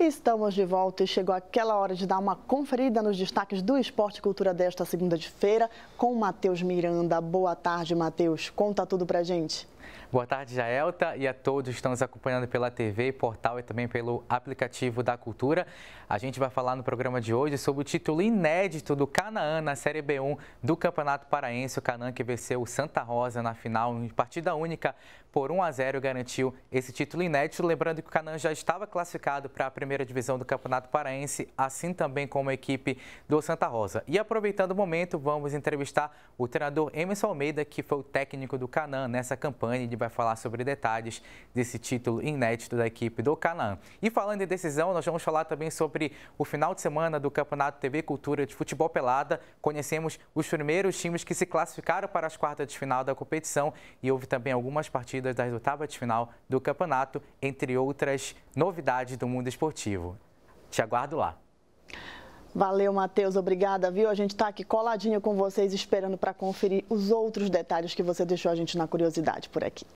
Estamos de volta e chegou aquela hora de dar uma conferida nos destaques do Esporte e Cultura desta segunda-feira com Matheus Miranda. Boa tarde, Matheus. Conta tudo pra gente. Boa tarde, Jaelta, e a todos que estão nos acompanhando pela TV, portal e também pelo aplicativo da Cultura. A gente vai falar no programa de hoje sobre o título inédito do Canaã na Série B1 do Campeonato Paraense. O Canaã que venceu o Santa Rosa na final em partida única por 1 a 0 garantiu esse título inédito. Lembrando que o Canaã já estava classificado para a primeira divisão do Campeonato Paraense, assim também como a equipe do Santa Rosa. E aproveitando o momento, vamos entrevistar o treinador Emerson Almeida, que foi o técnico do Canaã nessa campanha Giovani ele vai falar sobre detalhes desse título inédito da equipe do Canaã. E falando em decisão, nós vamos falar também sobre o final de semana do Campeonato TV Cultura de Futebol Pelada. Conhecemos os primeiros times que se classificaram para as quartas de final da competição e houve também algumas partidas das oitavas de final do campeonato, entre outras novidades do mundo esportivo. Te aguardo lá. Valeu, Matheus. Obrigada, viu? A gente está aqui coladinho com vocês, esperando para conferir os outros detalhes que você deixou a gente na curiosidade por aqui.